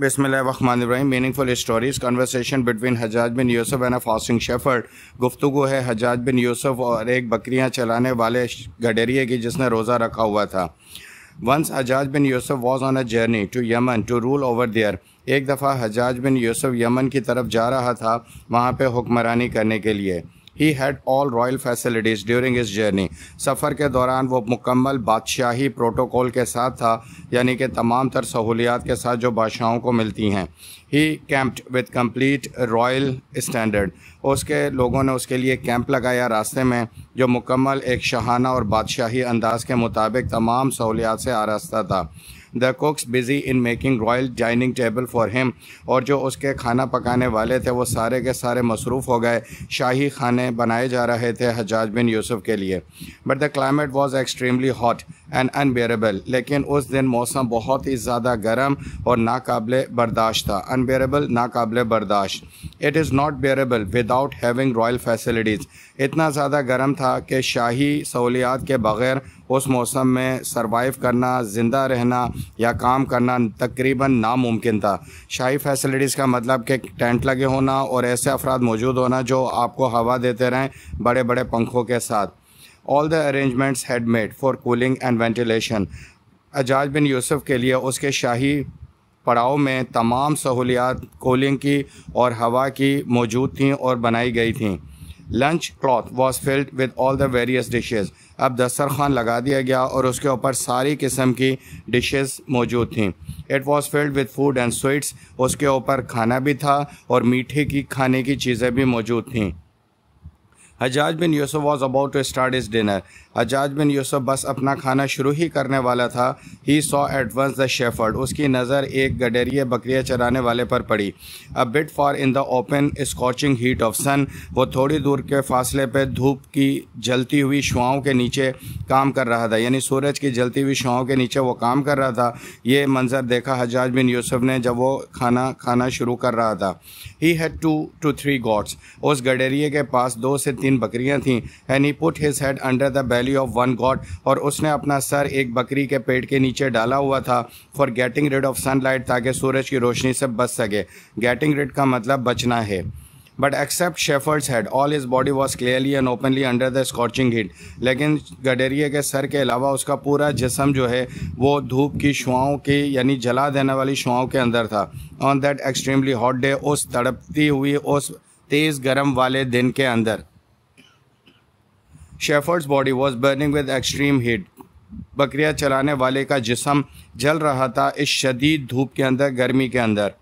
Ibrahim meaningful stories conversation between Hajjaj bin Yusuf and a fasting shepherd गुफ्तु है Hajjaj bin Yusuf और एक बकरियां चलाने वाले गडेरिए की जिसने रोज़ा रखा हुआ था once Hajjaj bin Yusuf was on a journey to Yemen to rule over there एक दफ़ा हजाज बिन यूसुफ यमन की तरफ जा रहा था वहाँ पर हुक्मरानी करने के लिए he had all royal facilities during इस जर्नी सफ़र के दौरान वो मुकम्मल बादशाही प्रोटोकॉल के साथ था यानी कि तमाम तर सहूलियात के साथ जो बादशाहों को मिलती हैं he camped with complete royal standard उसके लोगों ने उसके लिए कैंप लगाया रास्ते में जो मुकम्मल एक शहाना और बादशाही अंदाज के मुताबिक तमाम सहूलियात से आरास्ता था the cooks busy in making royal dining table for him और जो उसके खाना पकाने वाले थे वो सारे के सारे मसरूफ़ हो गए शाही खाने बनाए जा रहे थे हजाज बिन यूसुफ के लिए but the climate was extremely hot and unbearable लेकिन उस दिन मौसम बहुत ही ज़्यादा गर्म और नाकबले बर्दाश्त था अनबेरेबल नाकबले बर्दाश्त it is not bearable without having royal facilities इतना ज़्यादा गर्म था कि शाही सहूलियात के बग़ैर उस मौसम में सरवाइव करना ज़िंदा रहना या काम करना तकरीबन नामुमकिन था शाही फैसिलिटीज़ का मतलब कि टेंट लगे होना और ऐसे अफराद मौजूद होना जो आपको हवा देते रहें बड़े बड़े पंखों के साथ all the arrangements had made for cooling and ventilation Hajjaj bin Yusuf के लिए उसके शाही पड़ाव में तमाम सहूलियात कूलिंग की और हवा की मौजूद थी और बनाई गई थी lunch cloth was filled with all the various dishes अब दस्तरखान लगा दिया गया और उसके ऊपर सारी किस्म की डिशेज मौजूद थी it was filled with food and sweets उसके ऊपर खाना भी था और मीठे की खाने की चीज़ें भी मौजूद थी Hajjaj bin Yusuf was about to start his dinner Hajjaj bin Yusuf बस अपना खाना शुरू ही करने वाला था he saw advance the shepherd उसकी नज़र एक गडेरिए बकरियाँ चराने वाले पर पड़ी a bit far in the open scorching heat of sun वो थोड़ी दूर के फासले पर धूप की जलती हुई शुआओं के नीचे काम कर रहा था यानी सूरज की जलती हुई शुआओं के नीचे वो काम कर रहा था ये मंज़र देखा हजाज बिन यूसुफ ने जब वो खाना खाना शुरू कर रहा था he had two to three goats उस गडेरिए के पास दो से तीन बकरियाँ थीं and he put his head under the belly valley of one goat और उसने अपना सर एक बकरी के पेट के नीचे डाला हुआ था for getting rid of sunlight ताकि सूरज की रोशनी से बच सके गेटिंग रेड का मतलब बचना है but except shepherd's head all his body was clearly and openly under the scorching heat लेकिन गडेरिए के सर के अलावा उसका पूरा जिसम जो है वो धूप की शुआओं के यानी जला देने वाली शुआओं के अंदर था on that extremely hot day उस तड़पती हुई उस तेज़ गर्म वाले दिन के अंदर shepherd's body was burning with extreme heat बकरियाँ चलाने वाले का जिसम जल रहा था इस शदीद धूप के अंदर गर्मी के अंदर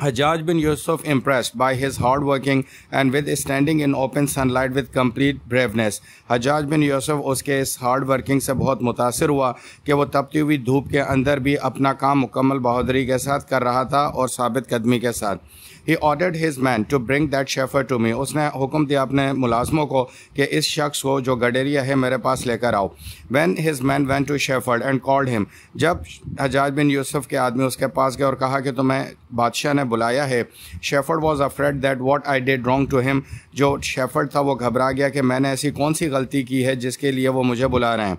Hajjaj bin Yusuf, impressed by his hard working and with standing in open sunlight with complete braveness, Hajjaj bin Yusuf उसके इस हार्ड वर्किंग से बहुत मुतासर हुआ कि वो तपती हुई धूप के अंदर भी अपना काम मुकम्मल बहादुरी के साथ कर रहा था और साबित कदमी के साथ he ordered his man to bring that shepherd to me उसने हुक्म दिया अपने मुलाजमों को कि इस शख्स को जो गडेरिया है मेरे पास लेकर आओ when his man went to shepherd and called him जब हजाज बिन यूसुफ के आदमी उसके पास गए और कहा कि तुम्हें बादशाह ने बुलाया है shepherd was afraid that what I did wrong to him जो शेफर्ड था वो घबरा गया कि मैंने ऐसी कौन सी गलती की है जिसके लिए वो मुझे बुला रहे हैं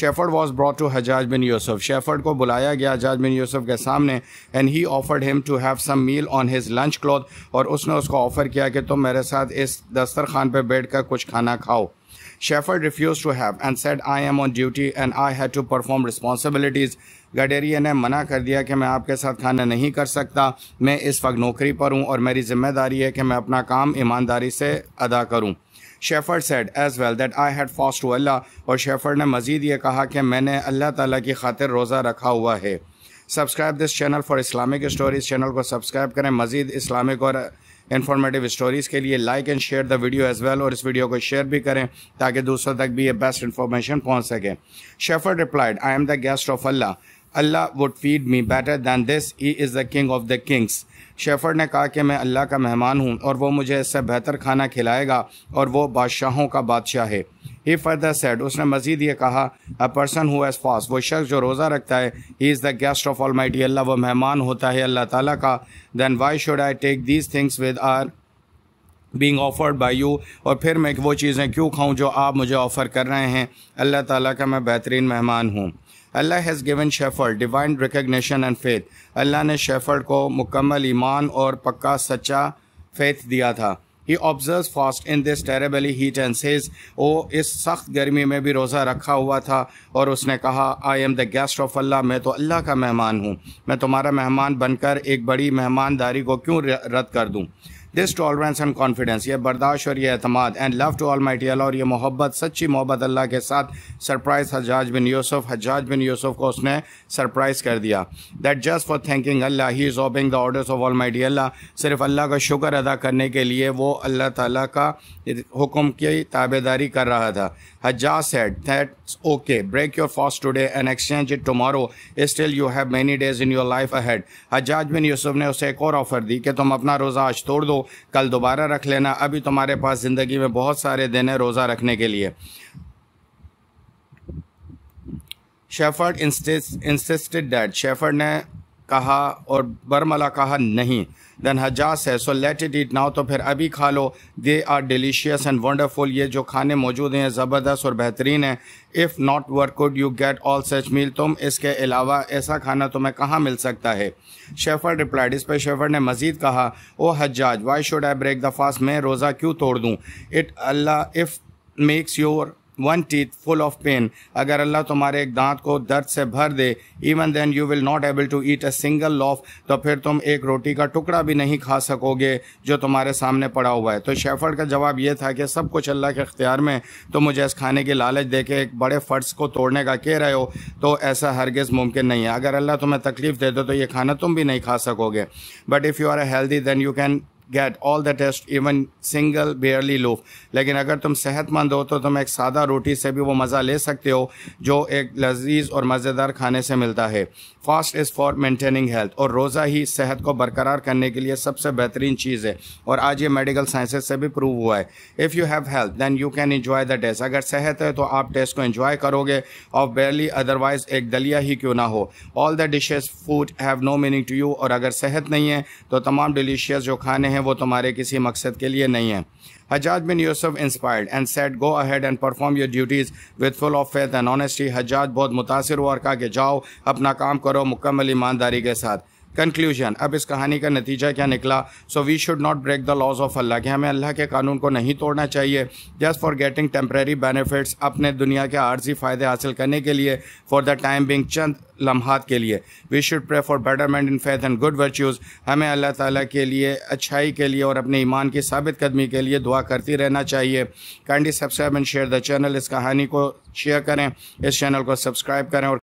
shepherd was brought to Hajjaj bin Yusuf shepherd को बुलाया गया हजाज बिन यूसुफ के सामने and he offered him to have some meal on his lunch cloth और उसने उसको ऑफ़र किया कि तुम मेरे साथ इस दस्तरखान पर बैठ कर कुछ खाना खाओ Shepherd refused to have and said I am on duty and I had to perform responsibilities. गडेरिया ने मना कर दिया कि मैं आपके साथ खाना नहीं कर सकता मैं इस वक्त नौकरी पर हूँ और मेरी जिम्मेदारी है कि मैं अपना काम ईमानदारी से अदा करूँ shepherd said as well that I had fast to Allah और शेफर्ड ने मजीद ये कहा कि मैंने अल्लाह ताला की खातिर रोज़ा रखा हुआ है subscribe this channel for Islamic stories channel को सब्सक्राइब करें मजीद इस्लामिक और इन्फॉर्मेटिव स्टोरीज़ के लिए like and share the video as well और इस वीडियो को शेयर भी करें ताकि दूसरों तक भी ये बेस्ट इन्फॉर्मेशन पहुँच सके shepherd replied I am the guest of Allah Allah would feed me better than this he is the king of the kings shepherd ने कहा कि मैं अल्लाह का मेहमान हूँ और वो मुझे इससे बेहतर खाना खिलाएगा और वो बादशाहों का बादशाह है ही फर्दर सेड उसने मजीद ये कहा a person who has fast वो शख्स जो रोज़ा रखता है he is the guest of almighty Allah वो मेहमान होता है अल्लाह ताला का then why should I take these things with are being offered by you और फिर मैं वो चीज़ें क्यों खाऊँ जो आप मुझे ऑफ़र कर रहे हैं अल्लाह ताला का मैं बेहतरीन मेहमान हूँ Allah has given shepherd divine recognition and faith अल्लाह ने शेफर्ड को मुकम्मल ईमान और पक्का सच्चा फेथ दिया था he observe fast in this terribly heat and says ओ इस सख्त गर्मी में भी रोज़ा रखा हुआ था और उसने कहा I am the guest of Allah मैं तो अल्लाह का मेहमान हूँ मैं तुम्हारा मेहमान बनकर एक बड़ी मेहमानदारी को क्यों रद्द कर दूँ दिस टॉलरेंस एंड कॉन्फिडेंस ये बर्दाश्त और ये अहतमाद and love to almighty और ये मोहब्बत सच्ची मोहब्बत अल्लाह के साथ surprise Hajjaj bin Yusuf Hajjaj bin Yusuf को उसने सरप्राइज कर दिया that just for thanking Allah he is obeying the orders of almighty Allah सिर्फ अल्लाह का शुक्र अदा करने के लिए वो अल्लाह ताली का हुक्म की ताबेदारी कर रहा था Hajjaj said that's okay break your fast today and exchange it tomorrow still you have many days in your life ahead Hajjaj bin Yusuf ने उसे एक और ऑफर दी कि तुम अपना रोज़ा आज तोड़ दो कल दोबारा रख लेना अभी तुम्हारे पास ज़िंदगी में बहुत सारे दिन है रोज़ा रखने के लिए शेफर्ड इंसिस्टेड डैड शेफर्ड ने कहा और बरमला कहा नहीं देन हजास है so let it eat now तो फिर अभी खा लो they are delicious and wonderful ये जो खाने मौजूद हैं ज़बरदस्त और बेहतरीन है if not work could you get all such meal तुम इसके अलावा ऐसा खाना तुम्हें कहाँ मिल सकता है शेफर रिप्लाइड इस पर शेफर ने मजीद कहा O Hajjaj why should I break the fast मैं रोज़ा क्यों तोड़ दूँ it Allah if makes your one teeth full of pain अगर अल्लाह तुम्हारे एक दांत को दर्द से भर दे even then you will not able to eat a single loaf तो फिर तुम एक रोटी का टुकड़ा भी नहीं खा सकोगे जो तुम्हारे सामने पड़ा हुआ है तो शेफर्ड का जवाब यह था कि सब कुछ अल्लाह के अख्तियार में तो मुझे इस खाने की लालच दे के एक बड़े फ़र्ज को तोड़ने का कह रहे हो तो ऐसा हरगज़ मुमकिन नहीं है अगर अल्लाह तुम्हें तकलीफ़ दे दो तो ये खाना तुम भी नहीं खा सकोगे but if you are a healthy then you can get all the taste even single barely loaf लेकिन अगर तुम सेहतमंद हो तो तुम एक सादा रोटी से भी वो मज़ा ले सकते हो जो एक लजीज और मज़ेदार खाने से मिलता है fast is for maintaining health और रोज़ा ही सेहत को बरकरार करने के लिए सबसे बेहतरीन चीज़ है और आज ये मेडिकल साइंसेस से भी प्रूव हुआ है if you have health then you can enjoy the taste अगर सेहत है तो आप टेस्ट को इन्जॉय करोगे और बेयरली अदरवाइज एक दलिया ही क्यों ना हो all the dishes food have no meaning to you और अगर सेहत नहीं है तो तमाम डिलीशियस जो खाने हैं हैं वो तुम्हारे किसी मकसद के लिए नहीं है Hajjaj bin Yusuf inspired and said go ahead and perform your duties with full of faith and honesty Hajjaj बहुत मुतासर हुआ और कहा कि जाओ अपना काम करो मुकम्मल ईमानदारी के साथ कंक्लूजन अब इस कहानी का नतीजा क्या निकला so we should not break the laws of Allah कि हमें अल्लाह के कानून को नहीं तोड़ना चाहिए just for getting temporary benefits अपने दुनिया के आर्जी फ़ायदे हासिल करने के लिए फॉर द टाइम बिंग चंद लम्हात के लिए we should pray for betterment in faith and good virtues हमें अल्लाह ताली के लिए अच्छाई के लिए और अपने ईमान की साबित कदमी के लिए दुआ करती रहना चाहिए kindly subscribe and share the channel इस कहानी को शेयर करें इस चैनल को सब्सक्राइब करें और